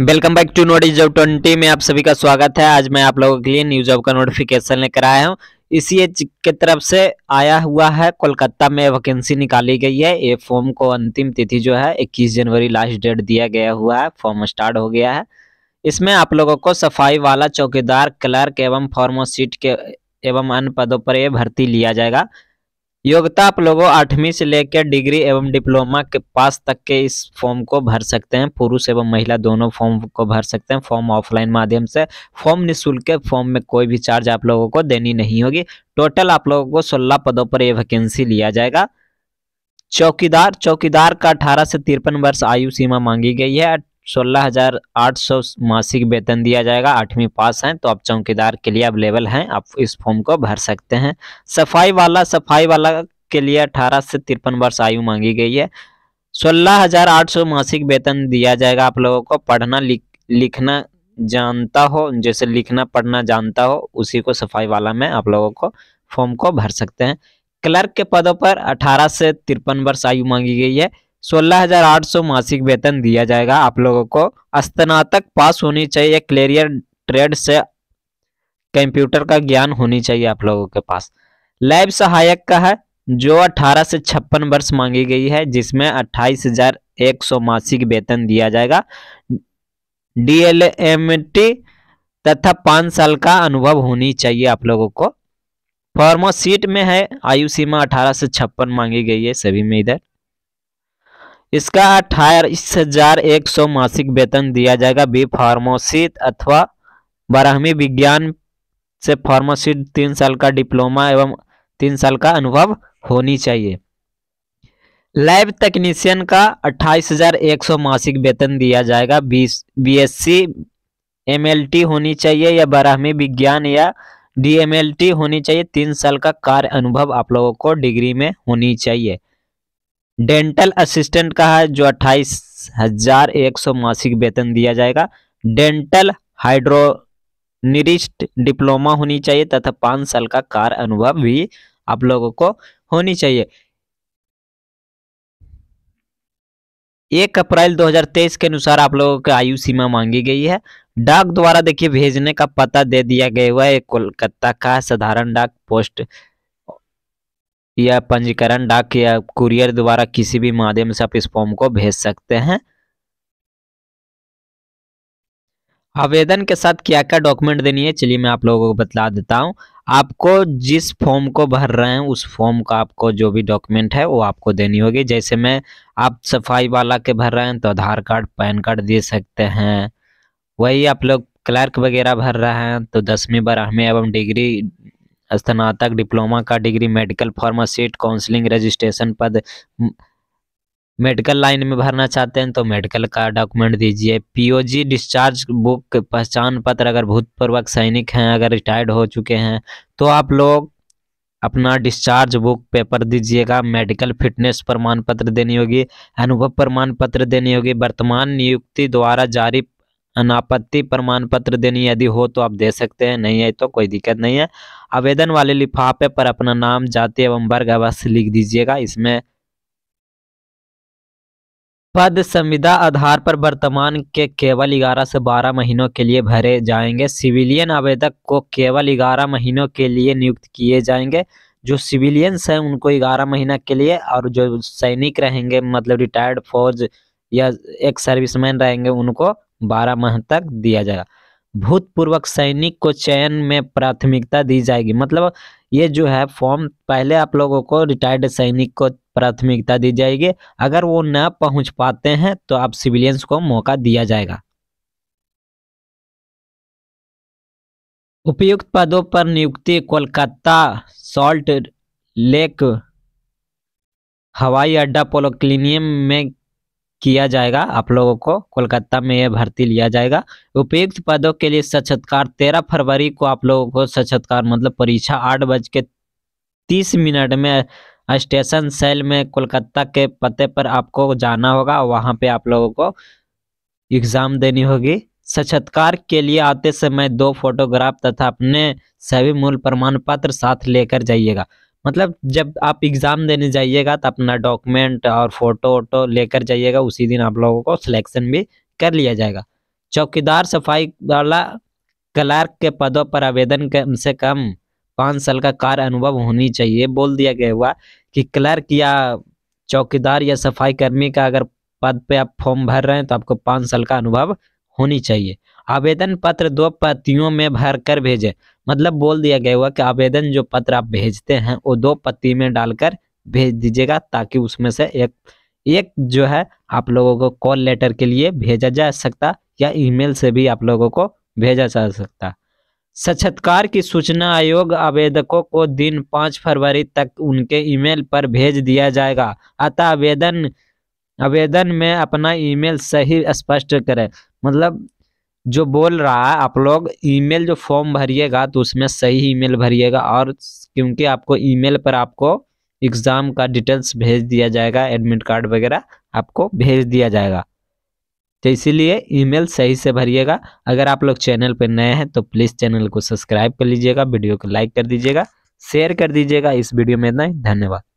welcome back to note is twenty में आप सभी का स्वागत है आज मैं आप लोगों के लिए न्यूज ऑफ का नोटिफिकेशन लेकर आया हूँ इसी के तरफ से आया हुआ है कोलकाता में वैकेंसी निकाली गई है ये फॉर्म को अंतिम तिथि जो है 21 जनवरी लास्ट डेट दिया गया हुआ है फॉर्म स्टार्ट हो गया है इसमें आप लोगों को सफाई वाला चौकीदार क्लर्क एवं फॉर्मोसीट के एवं अन्य पदों पर यह भर्ती लिया जाएगा योग्यता आप लोगों आठवीं से लेकर डिग्री एवं डिप्लोमा के पास तक के इस फॉर्म को भर सकते हैं पुरुष एवं महिला दोनों फॉर्म को भर सकते हैं फॉर्म ऑफलाइन माध्यम से फॉर्म निःशुल्क फॉर्म में कोई भी चार्ज आप लोगों को देनी नहीं होगी टोटल आप लोगों को सोलह पदों पर यह वैकेंसी लिया जाएगा चौकीदार चौकीदार का अठारह से तिरपन वर्ष आयु सीमा मांगी गई है सोलह हज़ार आठ सौ मासिक वेतन दिया जाएगा आठवीं पास हैं तो आप चौकीदार के लिए अवेलेबल हैं आप इस फॉर्म को भर सकते हैं सफाई वाला सफाई वाला के लिए अठारह से तिरपन वर्ष आयु मांगी गई है सोलह हज़ार आठ सौ मासिक वेतन दिया जाएगा आप लोगों को पढ़ना लिख लिखना जानता हो जैसे लिखना पढ़ना जानता हो उसी को सफाई वाला में आप लोगों को फॉर्म को भर सकते हैं क्लर्क के पदों पर 18 से तिरपन वर्ष आयु मांगी गई है 16,800 मासिक वेतन दिया जाएगा आप लोगों को स्नातक पास होनी चाहिए क्लेरियर ट्रेड से कंप्यूटर का ज्ञान होनी चाहिए आप लोगों के पास लैब सहायक का है जो 18 से छप्पन वर्ष मांगी गई है जिसमें 28,100 मासिक वेतन दिया जाएगा डीएलएमटी तथा पांच साल का अनुभव होनी चाहिए आप लोगों को फॉर्मो सीट में है आयु सीमा 18 से छप्पन मांगी गई है सभी में इधर इसका अट्ठाईस हजार एक सौ मासिक वेतन दिया जाएगा बी फार्मोसी अथवा बारहवीं विज्ञान से फार्मोसी तीन साल का डिप्लोमा एवं तीन साल का अनुभव होनी चाहिए लैब तकनीशियन का अट्ठाईस हजार एक सौ मासिक वेतन दिया जाएगा बीस B S C M L T होनी चाहिए या बारहवीं विज्ञान या डी एम एल टी होनी चाहिए तीन साल का कार्य अनुभव आप लोगों को डिग्री में होनी चाहिए डेंटल असिस्टेंट का है जो अट्ठाईस हजार एक सौ मासिक वेतन दिया जाएगा डेंटल हाइड्रोनिरिस्ट डिप्लोमा होनी चाहिए तथा पांच साल का कार अनुभव भी आप लोगों को होनी चाहिए एक अप्रैल 2023 के अनुसार आप लोगों की आयु सीमा मांगी गई है डाक द्वारा देखिए भेजने का पता दे दिया गया हुआ है कोलकाता का साधारण डाक पोस्ट या पंजीकरण डाक या कुरियर द्वारा किसी भी माध्यम से आप इस फॉर्म को भेज सकते हैं आवेदन के साथ क्या क्या डॉक्यूमेंट देनी है चलिए मैं आप लोगों को बतला देता हूँ आपको जिस फॉर्म को भर रहे हैं उस फॉर्म का आपको जो भी डॉक्यूमेंट है वो आपको देनी होगी जैसे मैं आप सफाई वाला के भर रहे हैं तो आधार कार्ड पैन कार्ड दे सकते हैं वही आप लोग क्लर्क वगैरह भर रहे हैं तो दसवीं बारहवीं एवं डिग्री स्नातक डिप्लोमा का degree medical pharmacist counselling registration पद मेडिकल लाइन में भरना चाहते हैं तो मेडिकल का डॉक्यूमेंट दीजिए पीओजी डिस्चार्ज बुक पहचान पत्र अगर भूतपूर्वक सैनिक हैं अगर रिटायर्ड हो चुके हैं तो आप लोग अपना डिस्चार्ज बुक पेपर दीजिएगा मेडिकल फिटनेस प्रमाण पत्र देनी होगी अनुभव प्रमाण पत्र देनी होगी वर्तमान नियुक्ति द्वारा जारी अनापत्ति प्रमाण पत्र देनी यदि हो तो आप दे सकते हैं नहीं है तो कोई दिक्कत नहीं है आवेदन वाले लिफाफे पर अपना नाम जाति एवं वर्ग अवश्य लिख दीजिएगा इसमें पद संविदा आधार पर वर्तमान के केवल 11 से 12 महीनों के लिए भरे जाएंगे सिविलियन आवेदक को केवल 11 महीनों के लिए नियुक्त किए जाएंगे जो सिविलियंस हैं उनको 11 महीना के लिए और जो सैनिक रहेंगे मतलब रिटायर्ड फौज या एक सर्विसमैन रहेंगे उनको बारह माह तक दिया जाएगा भूतपूर्वक सैनिक को चयन में प्राथमिकता दी जाएगी मतलब ये जो है फॉर्म पहले आप लोगों को रिटायर्ड सैनिक को प्राथमिकता दी जाएगी अगर वो न पहुंच पाते हैं तो आप सिविलियंस को मौका दिया जाएगा उपयुक्त पदों पर नियुक्ति कोलकाता सॉल्ट लेक हवाई अड्डा पोलोक्लिनियम में किया जाएगा आप लोगों को कोलकाता में यह भर्ती लिया जाएगा उपयुक्त पदों के लिए साक्षात्कार तेरह फरवरी को आप लोगों को सचत्कार मतलब परीक्षा आठ बज के तीस मिनट में स्टेशन सेल में कोलकाता के पते पर आपको जाना होगा वहां पे आप लोगों को एग्ज़ाम देनी होगी सचत्कार के लिए आते समय दो फोटोग्राफ तथा अपने सभी मूल प्रमाण पत्र साथ लेकर जाइएगा मतलब जब आप एग्ज़ाम देने जाइएगा तो अपना डॉक्यूमेंट और फ़ोटो वोटो लेकर जाइएगा उसी दिन आप लोगों को सिलेक्शन भी कर लिया जाएगा चौकीदार सफाई वाला क्लर्क के पदों पर आवेदन कम से कम पाँच साल का कार्य अनुभव होनी चाहिए बोल दिया गया हुआ कि क्लर्क या चौकीदार या सफाई कर्मी का अगर पद पे आप फॉर्म भर रहे हैं तो आपको पाँच साल का अनुभव होनी चाहिए आवेदन पत्र दो पतियों में भरकर भेजें मतलब बोल दिया गया हुआ कि आवेदन जो पत्र आप भेजते हैं वो दो पत्ती में डालकर भेज दीजिएगा ताकि उसमें से एक एक जो है आप लोगों को कॉल लेटर के लिए भेजा जा सकता या ईमेल से भी आप लोगों को भेजा जा सकता साक्षात्कार की सूचना आयोग आवेदकों को दिन पाँच फरवरी तक उनके ईमेल पर भेज दिया जाएगा अतः आवेदन आवेदन में अपना ईमेल सही स्पष्ट करें मतलब जो बोल रहा है आप लोग ईमेल जो फॉर्म भरिएगा तो उसमें सही ईमेल भरिएगा और क्योंकि आपको ईमेल पर आपको एग्ज़ाम का डिटेल्स भेज दिया जाएगा एडमिट कार्ड वगैरह आपको भेज दिया जाएगा तो इसीलिए ईमेल सही से भरिएगा अगर आप लोग चैनल पर नए हैं तो प्लीज़ चैनल को सब्सक्राइब कर लीजिएगा वीडियो को लाइक कर दीजिएगा शेयर कर दीजिएगा इस वीडियो में इतना ही धन्यवाद